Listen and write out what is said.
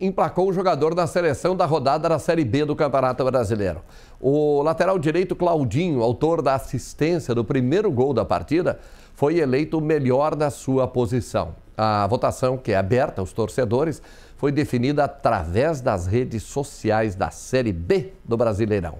emplacou o jogador da seleção da rodada da Série B do Campeonato Brasileiro. O lateral direito Claudinho, autor da assistência do primeiro gol da partida, foi eleito o melhor da sua posição. A votação, que é aberta aos torcedores, foi definida através das redes sociais da Série B do Brasileirão.